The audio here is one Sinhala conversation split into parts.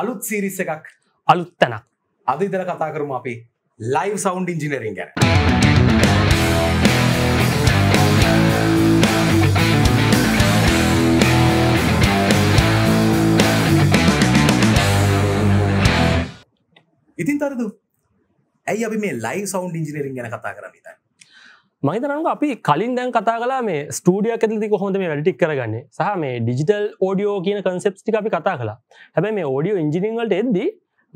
අලුත් සීරිස් එකක් අලුත් තැනක් අද ඉදර කතා කරම අපි ලයිව් සවන්් ඉංජිනරින් ගැන ඉතින් තරදු ඇයි අපි මේ ලයි සවන්් ඉංජිනරින් ගැන කතා කරන්න තයි මහිතරනක අපි කලින් දැන් කතා කලා මේ ස්ටඩිය ඇතිති කොහොඳ මේ වැඩටික් කරගන්න සහ මේ ඩිජිටල් ෝඩියෝ කියන කන්සෙප්ටි අපි කතා කලා හැබැ මේ ෝඩියෝ ඉංජිනිංවලට එද්දි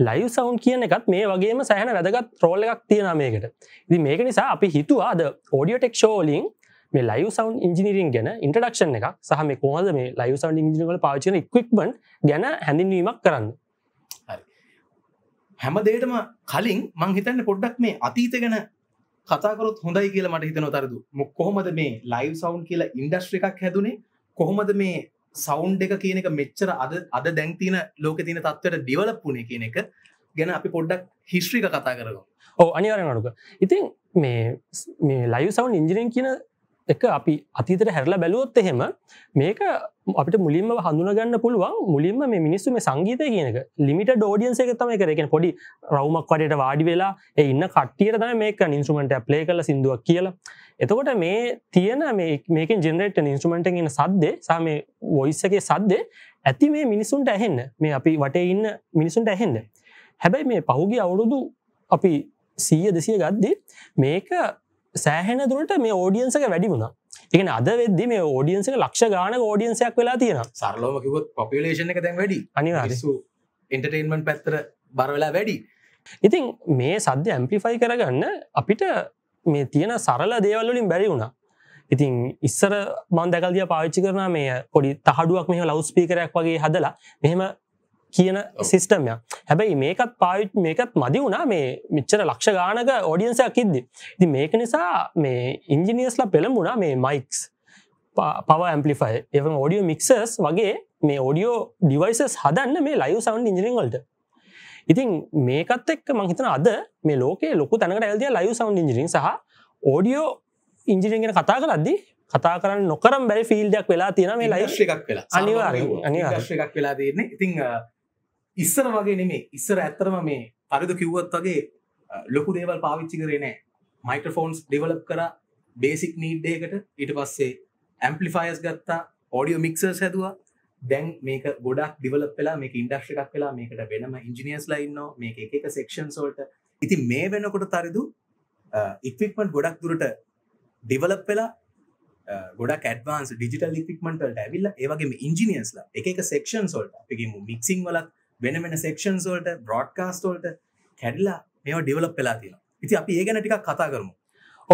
ලයිව් සවන් කියන එකත් මේ වගේම සෑහන වැදගත් රෝල එකක් තියෙන මේකට ඉදි මේක නිසා අපි හිතුවාද ෝඩියෝටෙක් ෂෝලින් මේ ලයිව සවන් ඉංජිනීරින් ගැන ඉන්ටඩක්ෂන් එක සහම කොහද මේ ලයිව සවන් ඉංජිනිවල පාචන ඉක්වක්බන් ගැන හැඳින්වීමක් කරන්න හැම දේටම කලින් මං හිතන්න පොඩ්ඩක් මේ අතීත ගැන කතාකරොත් හොඳයි කියලා මට හිතන තරදු මොක් කොහොමද මේ ලයිව් සවන්් කියලා ඉන්ඩස්ට්‍ර එකක් හැදුනේ කොහොමද මේ සෞන්් එක කියන එක මෙච්චර අද අද දැන්තින ලෝක තින තත්වට ඩිවලප්පුුණේ කියන එක ගැන අපි පොඩ්ඩක් හිස්්‍රික කතා කරග ඕ අනිවරෙන් අඩුක ඉතින් මේ මේ ලයිව සවන් ඉංජිනෙන් කියන එක අපි අතීතර හැරලා බැලුවොත් එහෙම මේක අපට මුලින්ම හඳුනගන්න පුළුවන් මුලින්ම මේ මිනිස්සු මේ සංගීතය කියනක ලිමිට ෝඩියන්ස එක තම කරගෙන පොඩි රවමක් වටට වාඩි වෙලා එඉන්න කට්ටියට තම මේක ඉන්ස්ුමට ප්ලේ කල සිදුවක් කියලා එතකොට මේ තියෙන මේක ජෙනරට ඉන්ස්ුමට ගෙන සද්දේ සම වොයිස්සගේ සද්දේ ඇති මේ මිනිසුන්ට ඇහෙන්න මේ අපි වට ඉන්න මිනිසුන්ට ඇහෙන්ද හැබැයි මේ පහුගේ අවුරුදු අපි සීය දෙසිය ගද්දි මේක සෑහෙන දුරට මේ ෝඩියන්සක වැඩි වුණා එකන අද වෙද මේ ෝඩියන්සක ලක්ෂ ගාන ෝඩියන්සයක් වෙලා තියෙන සරලෝමකිවත් පොපිලේෂන එක දැන් වැඩි අනිවාසු එන්ටර්ටේන්මන් පැත්තර බරවෙලා වැඩි ඉතින් මේ සද්‍ය ඇම්පිෆයි කරගන්න අපිට මේ තියෙන සරල දේවල්ලින් බැරි වුණා ඉතින් ඉස්සර මන්දකල්දිය පාච්චි කරන මේ පොඩි තහඩුවක් මේ ලවස්පීකරයක් වගේ හදලා මෙහෙම කියන සිිස්ටම්යක් හැබැයි මේකත් පාවිට් මේකත් මදි වුණා මේ මිච්චර ලක්ෂ ගානක ෝඩියන්සයක් ඉද්දි ති මේක නිසා මේ ඉංජිනියස්ලා පෙළඹුණා මේ මයික්ස් පව ඇම්පලිෆයි එ ෝඩියෝ මික්සස් වගේ මේ ෝඩියෝ ඩිවයිසස් හදන්න මේ ලයු සවන් ඉජිරිංවල්ට ඉතින් මේකත් එක් මහිතන අද මේ ලෝකේ ලොකු තැනකට ඇල්දිය ලයු සවන් ඉජිරිින් සහ ෝඩියෝ ඉංජිරිගෙන කතා කරද්දි කතා කරන්න නොකරම් බැරි ෆිල්ඩක් වෙලා තියෙන මේ ලයිශ් එකක් වෙලා අනිවාර අනිවාශ එකක් වෙලා දෙන්නේ ඉතිං ඉස්සර වගේ නෙමේ ඉස්සර ඇත්තරම මේ අරද කිව්වත් වගේ ලොකු දේවල් පාවිච්චි කරේ නෑ මයිටෆෝන්ස් ඩෙවලප් කර බේසික් නීඩ්ඩයකට ඊට පස්සේ ඇම්පලිෆයස් ගත්තා ඔඩියෝ මික්සර් හැදවා දැන් මේක ගොඩක් ඩිවලප් වෙලා මේක ඉන්ඩක්ෂ එකක් වෙලා මේකට වෙනම ඉංජිනියස් ලයින්න මේ එක සෙක්ෂන් සෝල්ට ඉති මේ වෙනකොට තරිදු ඉක්වික්මට ගොඩක් දුරට ඩිවලප් වෙලා ගොඩක් ඇඩවාන්ස් ඩිජිටල් ඉක්මටල්ට ඇවිල්ල ඒවගේ ඉංජිනියස්ලා එක සෙක්ෂන් සොල්ට අපගේ මික්සිං වලත් වෙන වෙන සෙක්ෂන්සෝල්ට බ්‍රෝඩ්කාස්ටෝල්ට කැඩිලා මෙෝ ඩිවලප් පෙලා තියෙන ඉති අපි ඒ ගැන ටික් කතා කරමු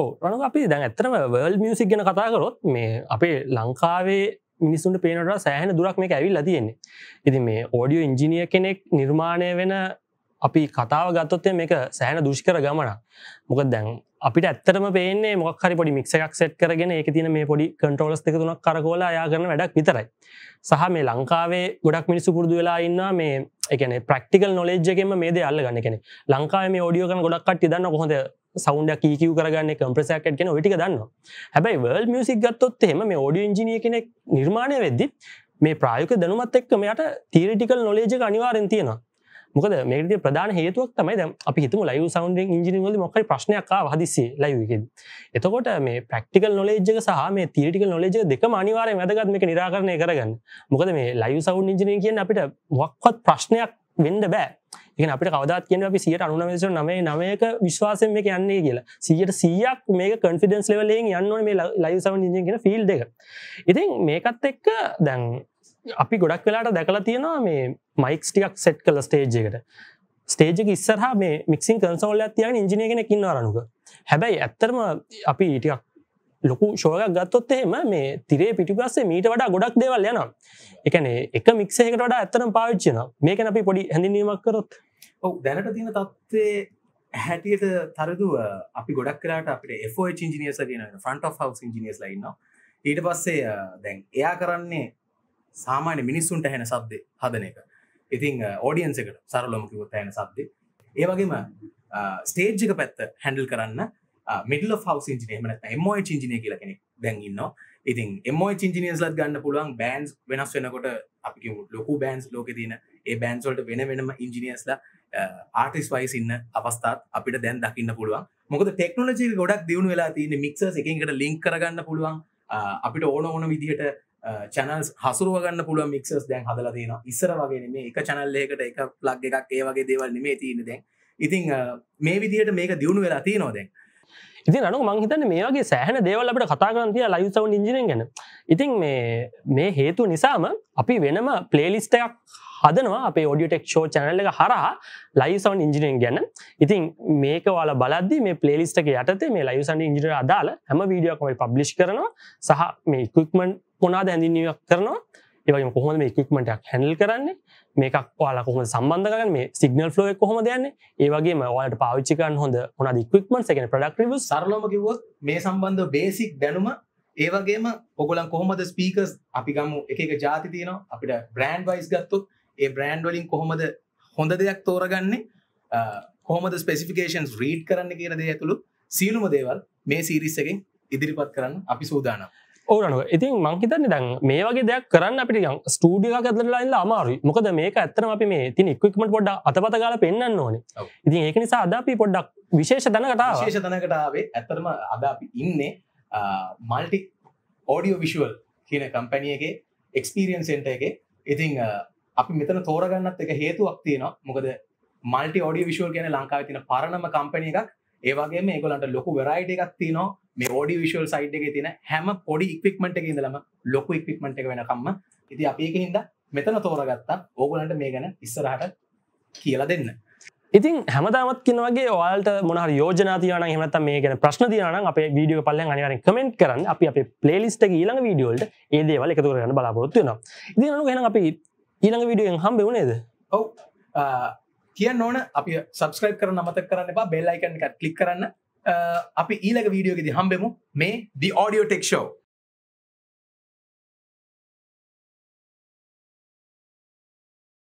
ඕ රන අපි දැන් ඇත්තරම වර්ල් මියසික් ගැන කතාකරොත් මේ අපේ ලංකාවේ මිනිසුන්ට පේනට සෑහන දුරක් මේ ඇවිල් තියෙන්නේ ඉති මේ ඕඩියෝ ඉංජිනිය කෙනෙක් නිර්මාණය වෙන අපි කතාව ගත්තොත්තය මේක සෑන දුෂ්කර ගමන මොක දැන් අපිට ඇත්තරම පේන්නේ මොක්හරි පොඩි මික්සයක් සෙට් කරගෙන එක තින මේ පොඩි කටරෝලස් එක තුනක් කරගෝල යාගරන වැඩක් විතරයි සහ මේ ලංකාවේ ගොඩක් මිනිස්සු පුරදු වෙලා ඉන්න මේ එකන ප්‍රක්ටිකල් නොලෙජ්ජගෙන්ම මේ දේ අල්ල ගන්න කෙන ලංකාව මේ ෝඩියෝගන ගොඩක්ට දන්න කොහොද සෞන්ඩ කීකව කරගන්න කම්ප්‍රසයක්ට කෙන ටි දන්න හැබයි වල් මියසික් ගත්තොත් හෙම මේ ෝඩිය ඉජිනිය කෙනෙක් නිර්මාණය වෙද්දි මේ ප්‍රායක දැනුමත් එක්ක මෙයට තීරටිකල් නොලේජ අනිවාරෙන් තියෙනවා මොකද මේකති ප්‍රධාන හේතුවක් තමයි දැ අපි හිතම ලයි සවන්ඩ ඉජිනිවල මොක ප්‍රශ්නයක් හදිසේ ලයිගෙන් එතකොට මේ ප්‍රක්ටිකල් නොලේජක සහ මේ තීටික නොලේජ දෙක අනිවාරය වැදගත්මක නිරාරණය කරගන්න මොකද මේ ලයි සවන්් ඉජිනය කියෙන් අපිට වක්වත් ප්‍රශ්නයක් වෙන්ඩ බෑ එක අපට කවදත් කියන අපි සියට අනුනවේශ නමේ නමයක විශ්වාසම එක යන්නේ කියලා සියට සියක් මේ කන්ෆිඩන්ස් ලෙවලෙන් යන්න මේ ලයි සවන් ඉජ කියෙන ෆිල්් එක ඉතින් මේකත් එක්ක දැන් අපි ගොඩක් වෙලාට දැකලා තියෙනවා මේ මයික්ස් ටියක් සෙට් කළ ස්ටේජ්කට ස්ටේජක ඉස්සරහ මේ මික්සින් කන්සෝල්ල තියන ඉජිනයගෙන කින්න අරනුක හැබැයි ඇත්තරම අපි ටියක් ලොකු ශෝයක් ගත්තොත් එහෙම මේ තිරේ පිටිපස්සේ මීට වඩා ගොඩක් දේවල් යනම් එකනේ එක මික්සේකට වඩා ඇත්තරම් පාවිච්චන මේක අපි පොඩි හැඳිනීමක් කරොත් ඔව දැනට තින තත්වේ හැටියට තරදුව අපි ගොඩක් කරට අපේ ෝ ඉජිනියස ගෙන ෆන්ට හ ඉජිනියස් ලයින්න ඊට පස්සේ දැන් එයා කරන්නේ සාමාන්‍ය මිනිස්සුන්ට හැන සබ්දය හදන එක ඉතිං ඕඩියන්ස එකට සරලොමකිවොත් හැන සබ්දේ ඒවගේම ස්ටේජ්ජක පැත්ත හැඩල් කරන්න මිඩල හවස් ඉජනේමන එමෝයි චිජනය කියල කෙනෙක් දැන්ඉන්න ඉතින් එමෝයි චිජිනියස්ලත් ගන්න පුළුවන් බෑන්ස් වෙනස් වෙනකොට අපි ලොකු බෑන්ස් ලෝක තින ඒ බෑන්සොල්ට වෙන වෙනම ඉංජිනියස්ලා ආටිස් වයිස් ඉන්න අවස්ථාත් අපිට දැන් දකින්න පුළුවන් මොකද ටෙක්නෝජි ගොඩක් දියුණු වෙලා තියන මික්ස එකකට ලිින් කරගන්න පුළුවන් අපිට ඕන ඕන විදිහට චැනල්ස් හසුරුව ගන්න පුළුව මික්සස් දැන් හදලා දෙන ඉස්සර වගේ මේ එක චැනල්ලයකට එක ප්ලග් එකක් ඒ වගේ දේවල් නෙමේ තියෙන දැන් ඉතිං මේ විදිහට මේක දියුණු වෙලා තියනොදැන් ඉති අනු මංහිතන මේගේ සෑහන දේවල්ලට කතාගන්තිය ලයිසව ඉජින ගැන ඉතින් මේ හේතු නිසාම අපි වෙනම පලේලිස්ටයක් හදනවා අපේ ඔඩියටෙක් ෂෝ චැනල්ල එක හරහා ලයිසවන් ඉජිනෙන් ගැන ඉතින් මේක වල බලද මේ පලේලිස්ටක යටතේ මේ ලයිසන් ඉජිනර අදාල හැම වීඩියෝකමයි පබ්ලිෂ් කරනවා සහ මේ ඉක්මන් පොනාද ඇඳිනියක් කරනවා ඒවගේ කොහොම මේ ඉක්මටක් හැඩල් කරන්නේ මේකක් වාලා කොහම සම්බන්ධකරන මේ සිගනල් ලෝ කොහොම දයන්න ඒවගේ මවාට පාවිච්චිකන් හොඳ හොන ඉක්මන් සකන ප්‍රඩක්ටව සරලමකිවොත් මේ සම්බන්ධ බේසික් දැනුම ඒවගේම ඔගොලන් කොහොමද ස්පීකස් අපි ගම එක ජාති තියනවා අපිට බ්‍රන්් වයිස් ගත්තු ඒ බ්‍රන්ඩ් වලින් කොහොමද හොඳ දෙයක් තෝරගන්නේ කොහොමද ස්පෙසිෆිකේන්ස් රීඩ් කරන්න කියන දේ ඇතුළු සියලුම දේවල් මේ සීරිස්සකින් ඉදිරිපත් කරන්න අපි සූදානම් ඕනනුව ඉතින් මංහිතන්න දැන් මේ වගේ දෙයක් කරන්න අපිට ස්ටඩිය ඇදරලාන්න අමාරු මොකද මේක ඇත්තන අපි මේ තින් ඉක්වික්මට පොඩ්ඩ අතපතගල පෙන්න්න ඕන ඉතින් ඒක නිසා අදාපි පොඩ්ඩක් විශේෂ දනකට ශේෂ දනකටාවේ ඇතරම අද අපි ඉන්නේ මල්ටි ඕඩියෝ විශුවල් කියන කම්පැනියගේ එක්ස්පිරියන්සෙන්ට එක ඉතිං අපි මෙතන තෝරගන්නත් එක හේතුවක් තියෙන මොකද මල්ටි ෝඩිය විශුවල් කියන ලංකාව තින පරණම කම්පැනිය එකක් ඒවගේ මේකොලට ලොකු වෙරයිට එකක් තින මේ ෝඩි විශල් සයිඩ් එක තින හැම පොඩි ඉක්පික්මට එක ඉඳලම ලොකු ඉක්පික්මට එක වෙනකම්ම ඉති අපඒක හිද මෙතන තෝරගත්තා ඕගලන්ට මේ ගැන ඉස්සරහට කියලා දෙන්න ඉතින් හැමදාමත් කිනවගේ ඔයාලට මොනහ යෝජනාතියන හමත මේ ගැන ප්‍රශ්න තියන අප වීඩියෝ පල්ලෙන් අනිවරෙන් කමෙන්ට් කරන්න අපි අප පලේලිස්ට ඊළඟ වීඩියෝල්ට ඒදේවල එකතුර ගන්න බලාපොරොත්තුයන දිනු ගැන අපි ඊළඟ වීඩියෙන් හම්බෙවුණේද ඔව කියන්න ඕන අපි සබස්ක්‍රයිප් කරන මතක් කරන්න එපා බෙල්ලයිකන් එකත් කලික් කරන්න අපි ඊළඟ වීඩියෝගෙදි හම්බෙමු මේ දි ඕඩියෝ ටෙක්ෂෝ